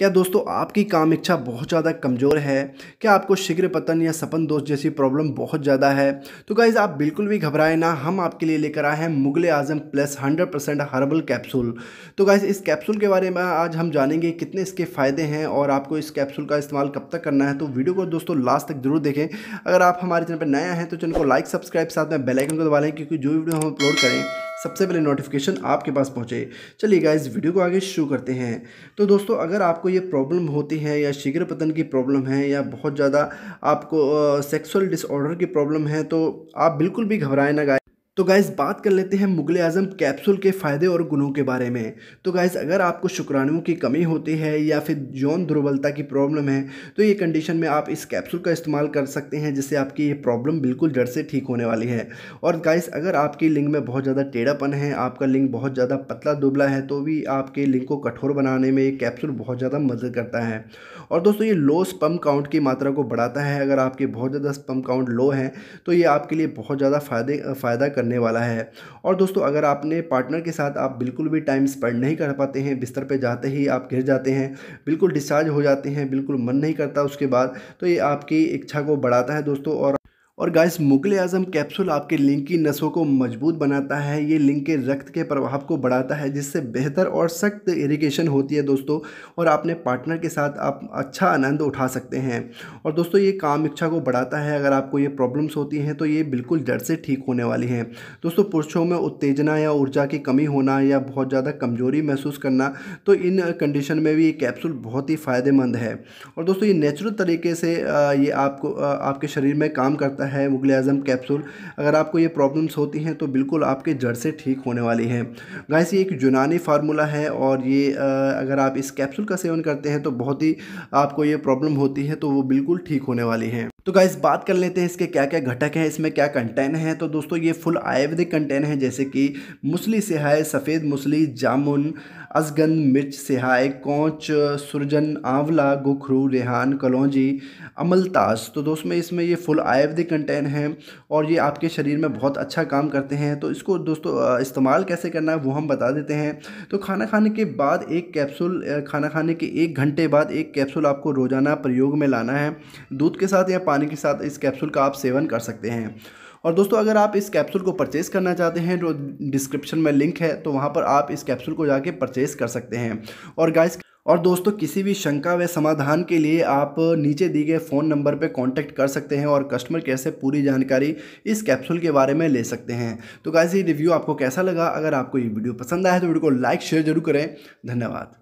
क्या दोस्तों आपकी काम इच्छा बहुत ज़्यादा कमज़ोर है क्या आपको शीघ्र पतन या सपन दोष जैसी प्रॉब्लम बहुत ज़्यादा है तो गाइज़ आप बिल्कुल भी घबराए ना हम आपके लिए लेकर आए हैं Mughal Azam plus 100 percent herbal capsule तो गाइज़ इस कैप्सूल के बारे में आज हम जानेंगे कितने इसके फ़ायदे हैं और आपको इस कैप्सूल का इस्तेमाल कब तक करना है तो वीडियो को दोस्तों लास्ट तक जरूर देखें अगर आप हमारे चैनल पर नया हैं तो चैनल को लाइक सब्सक्राइब साथ में बेलाइकन को दबा लें क्योंकि जो वीडियो हम अपलोड करें सबसे पहले नोटिफिकेशन आपके पास पहुँचे चलिए इस वीडियो को आगे शुरू करते हैं तो दोस्तों अगर आपको ये प्रॉब्लम होती है या शीघ्र पतन की प्रॉब्लम है या बहुत ज़्यादा आपको सेक्सुअल डिसऑर्डर की प्रॉब्लम है तो आप बिल्कुल भी घबराए ना गाइज तो गाइज़ बात कर लेते हैं मुगल आज़म कैप्सूल के फ़ायदे और गुणों के बारे में तो गाइज़ अगर आपको शुक्राणुओं की कमी होती है या फिर यौन दुर्बलता की प्रॉब्लम है तो ये कंडीशन में आप इस कैप्सूल का इस्तेमाल कर सकते हैं जिससे आपकी ये प्रॉब्लम बिल्कुल जड़ से ठीक होने वाली है और गाइज़ अगर आपकी लिंग में बहुत ज़्यादा टेढ़ापन है आपका लिंग बहुत ज़्यादा पतला दुबला है तो भी आपके लिंग को कठोर बनाने में ये कैप्सूल बहुत ज़्यादा मदद करता है और दोस्तों ये लो स्पम काउंट की मात्रा को बढ़ाता है अगर आपके बहुत ज़्यादा स्पम काउंट लो है तो ये आपके लिए बहुत ज़्यादा फ़ायदे फ़ायदा करने करने वाला है और दोस्तों अगर आपने पार्टनर के साथ आप बिल्कुल भी टाइम स्पेंड नहीं कर पाते हैं बिस्तर पर जाते ही आप गिर जाते हैं बिल्कुल डिस्चार्ज हो जाते हैं बिल्कुल मन नहीं करता उसके बाद तो ये आपकी इच्छा को बढ़ाता है दोस्तों और और गाइस मुगल आजम कैप्सूल आपके लिंग की नसों को मजबूत बनाता है ये लिंग के रक्त के प्रभाव को बढ़ाता है जिससे बेहतर और सख्त इरिगेशन होती है दोस्तों और आपने पार्टनर के साथ आप अच्छा आनंद उठा सकते हैं और दोस्तों ये काम इच्छा को बढ़ाता है अगर आपको ये प्रॉब्लम्स होती हैं तो ये बिल्कुल जड़ से ठीक होने वाली हैं दोस्तों पुरुषों में उत्तेजना या ऊर्जा की कमी होना या बहुत ज़्यादा कमजोरी महसूस करना तो इन कंडीशन में भी ये कैप्सूल बहुत ही फ़ायदेमंद है और दोस्तों ये नेचुरल तरीके से ये आपको आपके शरीर में काम करता है है मुगल आज़म कैप्सूल अगर आपको ये प्रॉब्लम्स होती हैं तो बिल्कुल आपके जड़ से ठीक होने वाली हैं गैस ये एक यूनानी फार्मूला है और ये अगर आप इस कैप्सूल का सेवन करते हैं तो बहुत ही आपको ये प्रॉब्लम होती है तो वो बिल्कुल ठीक होने वाली हैं तो गाइस बात कर लेते हैं इसके क्या क्या घटक हैं इसमें क्या कंटेन है तो दोस्तों ये फुल आयुर्वेदिक कंटेन है जैसे कि मुसली से सफ़ेद मुसली जामुन असगन मिर्च सिहाय कोंच सुरजन आंवला गुखरू रेहान कलौजी अमलताज तो दोस्त में इसमें ये फुल आयुर्वेदिक कंटेन है और ये आपके शरीर में बहुत अच्छा काम करते हैं तो इसको दोस्तों इस्तेमाल कैसे करना है वो हम बता देते हैं तो खाना खाने के बाद एक कैप्सूल खाना खाने के एक घंटे बाद एक कैप्सूल आपको रोज़ाना प्रयोग में लाना है दूध के साथ या पानी के साथ इस कैप्सूल का आप सेवन कर सकते हैं और दोस्तों अगर आप इस कैप्सूल को परचेस करना चाहते हैं जो डिस्क्रिप्शन में लिंक है तो वहाँ पर आप इस कैप्सूल को जाके परचेस कर सकते हैं और गाइस और दोस्तों किसी भी शंका व समाधान के लिए आप नीचे दिए गए फ़ोन नंबर पर कॉन्टैक्ट कर सकते हैं और कस्टमर केयर से पूरी जानकारी इस कैप्सूल के बारे में ले सकते हैं तो गाइस ये रिव्यू आपको कैसा लगा अगर आपको ये वीडियो पसंद आया तो वीडियो को लाइक शेयर जरूर करें धन्यवाद